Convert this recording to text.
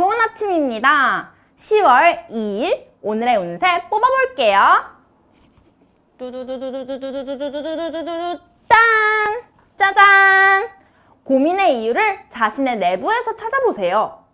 좋은 아침입니다. 10월 2일 오늘의 운세 뽑아볼게요. 짠! 짜잔! 고민의 이유를 자신의 내부에서 찾아보세요.